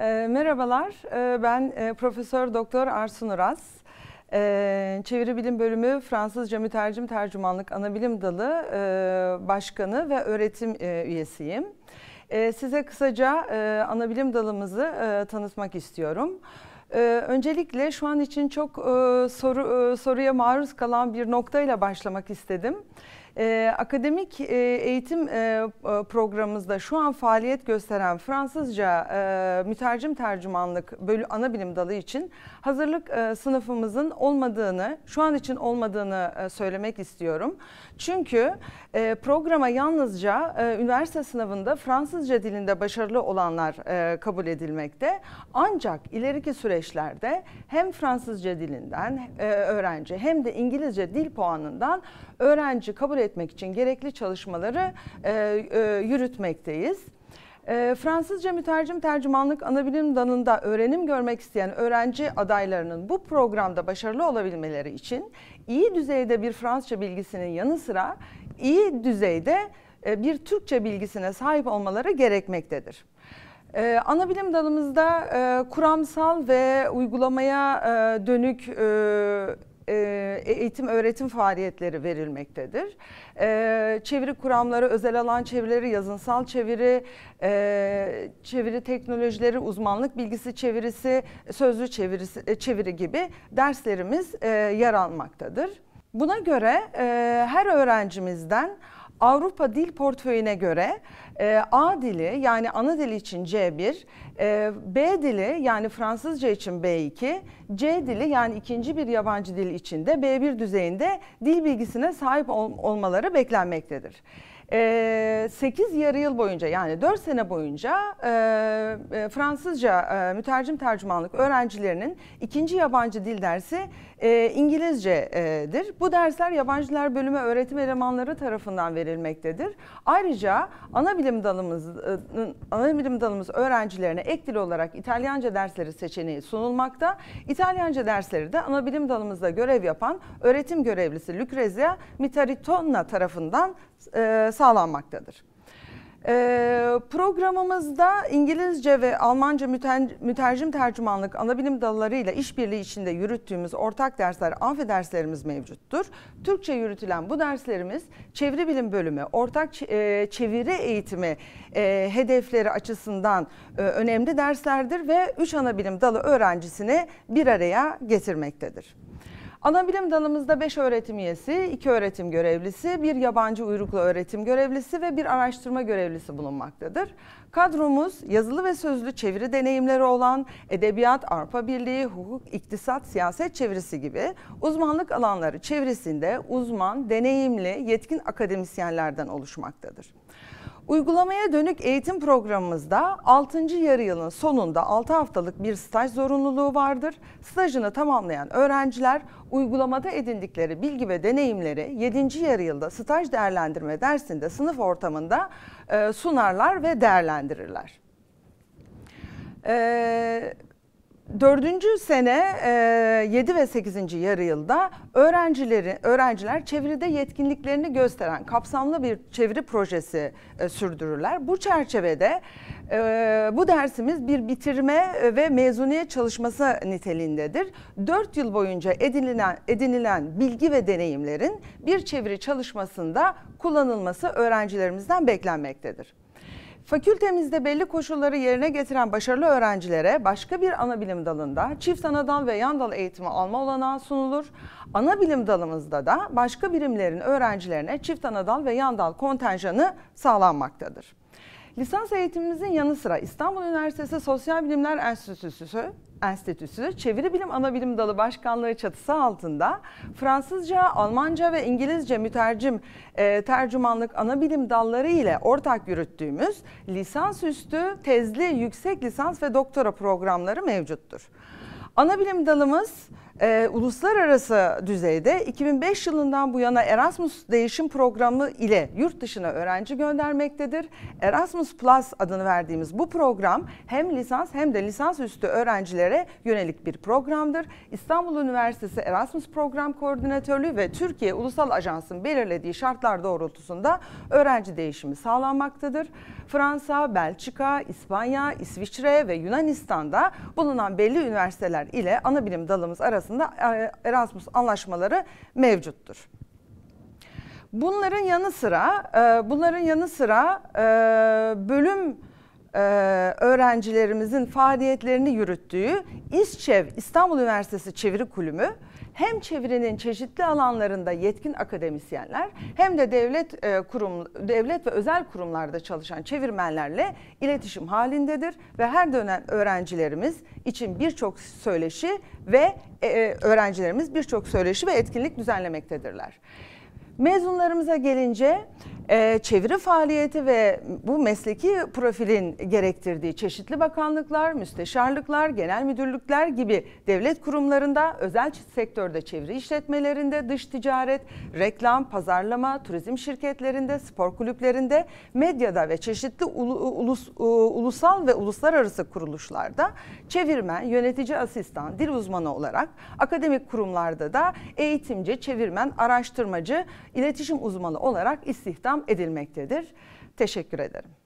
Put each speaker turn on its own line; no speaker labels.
E, merhabalar, e, ben e, Profesör Doktor Arsun Uras. E, Çeviri Bilim Bölümü Fransızca Mütercim Tercümanlık Anabilim Dalı e, Başkanı ve öğretim e, üyesiyim. E, size kısaca e, anabilim dalımızı e, tanıtmak istiyorum. Ee, öncelikle şu an için çok e, soru e, soruya maruz kalan bir noktayla başlamak istedim. E, akademik e, eğitim e, e, programımızda şu an faaliyet gösteren Fransızca e, mütercim tercümanlık bölü ana bilim dalı için hazırlık e, sınıfımızın olmadığını, şu an için olmadığını e, söylemek istiyorum. Çünkü e, programa yalnızca e, üniversite sınavında Fransızca dilinde başarılı olanlar e, kabul edilmekte. Ancak ileriki süreçlerde hem Fransızca dilinden e, öğrenci hem de İngilizce dil puanından öğrenci kabul etmek için gerekli çalışmaları e, e, yürütmekteyiz. E, Fransızca mütercim tercümanlık anabilim dalında öğrenim görmek isteyen öğrenci adaylarının bu programda başarılı olabilmeleri için iyi düzeyde bir Fransızca bilgisinin yanı sıra iyi düzeyde e, bir Türkçe bilgisine sahip olmaları gerekmektedir. Ee, ana bilim dalımızda e, kuramsal ve uygulamaya e, dönük e, e, eğitim öğretim faaliyetleri verilmektedir. E, çeviri kuramları, özel alan çevirileri, yazınsal çeviri, e, çeviri teknolojileri, uzmanlık bilgisi çevirisi, sözlü çevirisi, e, çeviri gibi derslerimiz yer almaktadır. Buna göre her öğrencimizden Avrupa dil portföyüne göre e, A dili yani ana dili için C1, e, B dili yani Fransızca için B2, C dili yani ikinci bir yabancı dil için de B1 düzeyinde dil bilgisine sahip ol olmaları beklenmektedir. 8 ee, yarı yıl boyunca yani 4 sene boyunca e, e, Fransızca e, mütercim tercümanlık öğrencilerinin ikinci yabancı dil dersi İngilizcedir. Bu dersler yabancılar bölümü öğretim elemanları tarafından verilmektedir. Ayrıca ana bilim dalımız ana bilim dalımız öğrencilerine ek dil olarak İtalyanca dersleri seçeneği sunulmakta. İtalyanca dersleri de ana bilim dalımızda görev yapan öğretim görevlisi Lucrezia Mittaritonna tarafından e, sağlanmaktadır. E, programımızda İngilizce ve Almanca mütercim tercümanlık anabilim dallarıyla işbirliği içinde yürüttüğümüz ortak dersler, amfi derslerimiz mevcuttur. Türkçe yürütülen bu derslerimiz çeviri bilim bölümü, ortak e, çeviri eğitimi hedefleri açısından önemli derslerdir ve 3 anabilim dalı öğrencisini bir araya getirmektedir. Ana bilim dalımızda 5 öğretim üyesi, 2 öğretim görevlisi, bir yabancı uyruklu öğretim görevlisi ve bir araştırma görevlisi bulunmaktadır. Kadromuz yazılı ve sözlü çeviri deneyimleri olan edebiyat, arpa birliği, hukuk, iktisat, siyaset çevirisi gibi uzmanlık alanları çevresinde uzman, deneyimli, yetkin akademisyenlerden oluşmaktadır. Uygulamaya dönük eğitim programımızda 6. yarı yılın sonunda 6 haftalık bir staj zorunluluğu vardır. Stajını tamamlayan öğrenciler uygulamada edindikleri bilgi ve deneyimleri 7. yarı yılda staj değerlendirme dersinde sınıf ortamında e, sunarlar ve değerlendirirler. Ee, Dördüncü sene e, 7 ve 8. yarı yılda öğrencileri, öğrenciler çeviride yetkinliklerini gösteren kapsamlı bir çeviri projesi e, sürdürürler. Bu çerçevede e, bu dersimiz bir bitirme ve mezuniyet çalışması niteliğindedir. 4 yıl boyunca edinilen, edinilen bilgi ve deneyimlerin bir çeviri çalışmasında kullanılması öğrencilerimizden beklenmektedir. Fakültemizde belli koşulları yerine getiren başarılı öğrencilere başka bir ana bilim dalında çift ana ve yan dal eğitimi alma olanağı sunulur. Ana bilim dalımızda da başka birimlerin öğrencilerine çift anadal ve yan dal kontenjanı sağlanmaktadır. Lisans eğitimimizin yanı sıra İstanbul Üniversitesi Sosyal Bilimler Enstitüsü Enstitüsü Çeviri Bilim Anabilim Dalı Başkanlığı çatısı altında Fransızca, Almanca ve İngilizce mütercim e, tercümanlık anabilim dalları ile ortak yürüttüğümüz lisansüstü, tezli, yüksek lisans ve doktora programları mevcuttur. Anabilim dalımız e, uluslararası düzeyde 2005 yılından bu yana Erasmus Değişim Programı ile yurt dışına öğrenci göndermektedir. Erasmus Plus adını verdiğimiz bu program hem lisans hem de lisans üstü öğrencilere yönelik bir programdır. İstanbul Üniversitesi Erasmus Program Koordinatörlüğü ve Türkiye Ulusal Ajans'ın belirlediği şartlar doğrultusunda öğrenci değişimi sağlanmaktadır. Fransa, Belçika, İspanya, İsviçre ve Yunanistan'da bulunan belli üniversiteler ile ana bilim dalımız arasında arasında e, Erasmus anlaşmaları mevcuttur. Bunların yanı sıra e, bunların yanı sıra e, bölüm e, öğrencilerimizin faaliyetlerini yürüttüğü İSÇEV İstanbul Üniversitesi Çeviri Kulübü hem çevirinin çeşitli alanlarında yetkin akademisyenler hem de devlet e, kurum devlet ve özel kurumlarda çalışan çevirmenlerle iletişim halindedir ve her dönem öğrencilerimiz için birçok söyleşi ve e, e öğrencilerimiz birçok söyleşi ve etkinlik düzenlemektedirler. Mezunlarımıza gelince e, çeviri faaliyeti ve bu mesleki profilin gerektirdiği çeşitli bakanlıklar, müsteşarlıklar, genel müdürlükler gibi devlet kurumlarında, özel sektörde çeviri işletmelerinde, dış ticaret, reklam, pazarlama, turizm şirketlerinde, spor kulüplerinde, medyada ve çeşitli e, ulus, e, ulusal ve uluslararası kuruluşlarda çevirmen, yönetici asistan, dil uzmanı olarak akademik kurumlarda da eğitimci, çevirmen, araştırmacı, iletişim uzmanı olarak istihdam edilmektedir. Teşekkür ederim.